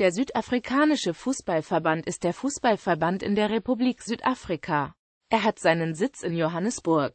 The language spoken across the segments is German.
Der südafrikanische Fußballverband ist der Fußballverband in der Republik Südafrika. Er hat seinen Sitz in Johannesburg.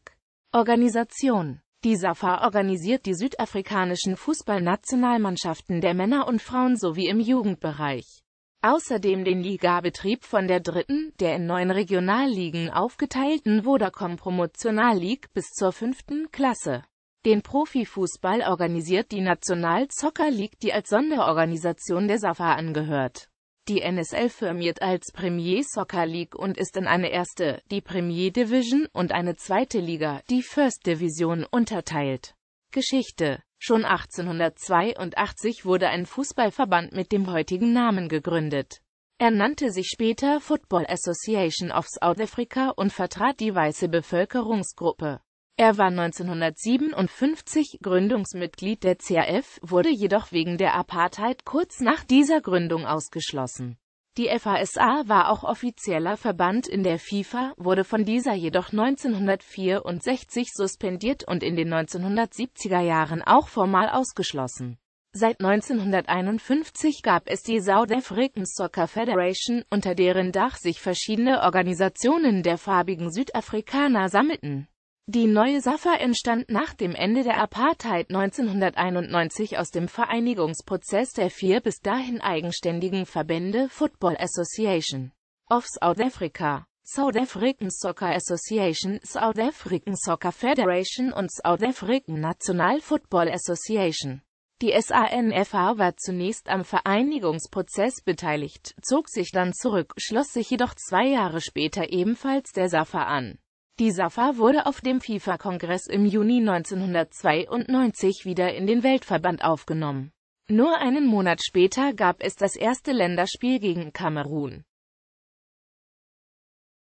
Organisation Die SAFA organisiert die südafrikanischen Fußballnationalmannschaften der Männer und Frauen sowie im Jugendbereich. Außerdem den Ligabetrieb von der dritten, der in neun Regionalligen aufgeteilten Vodacom Promotional League bis zur fünften Klasse. Den Profifußball organisiert die National Soccer League, die als Sonderorganisation der SAFA angehört. Die NSL firmiert als Premier Soccer League und ist in eine erste, die Premier Division, und eine zweite Liga, die First Division, unterteilt. Geschichte Schon 1882 wurde ein Fußballverband mit dem heutigen Namen gegründet. Er nannte sich später Football Association of South Africa und vertrat die weiße Bevölkerungsgruppe. Er war 1957 Gründungsmitglied der CAF, wurde jedoch wegen der Apartheid kurz nach dieser Gründung ausgeschlossen. Die FASA war auch offizieller Verband in der FIFA, wurde von dieser jedoch 1964 suspendiert und in den 1970er Jahren auch formal ausgeschlossen. Seit 1951 gab es die South African Soccer Federation, unter deren Dach sich verschiedene Organisationen der farbigen Südafrikaner sammelten die neue Safa entstand nach dem Ende der Apartheid 1991 aus dem Vereinigungsprozess der vier bis dahin eigenständigen Verbände Football Association of South Africa, South African Soccer Association, South African Soccer Federation und South African National Football Association. Die SANFA war zunächst am Vereinigungsprozess beteiligt, zog sich dann zurück, schloss sich jedoch zwei Jahre später ebenfalls der SAFA an. Die SAFA wurde auf dem FIFA-Kongress im Juni 1992 wieder in den Weltverband aufgenommen. Nur einen Monat später gab es das erste Länderspiel gegen Kamerun.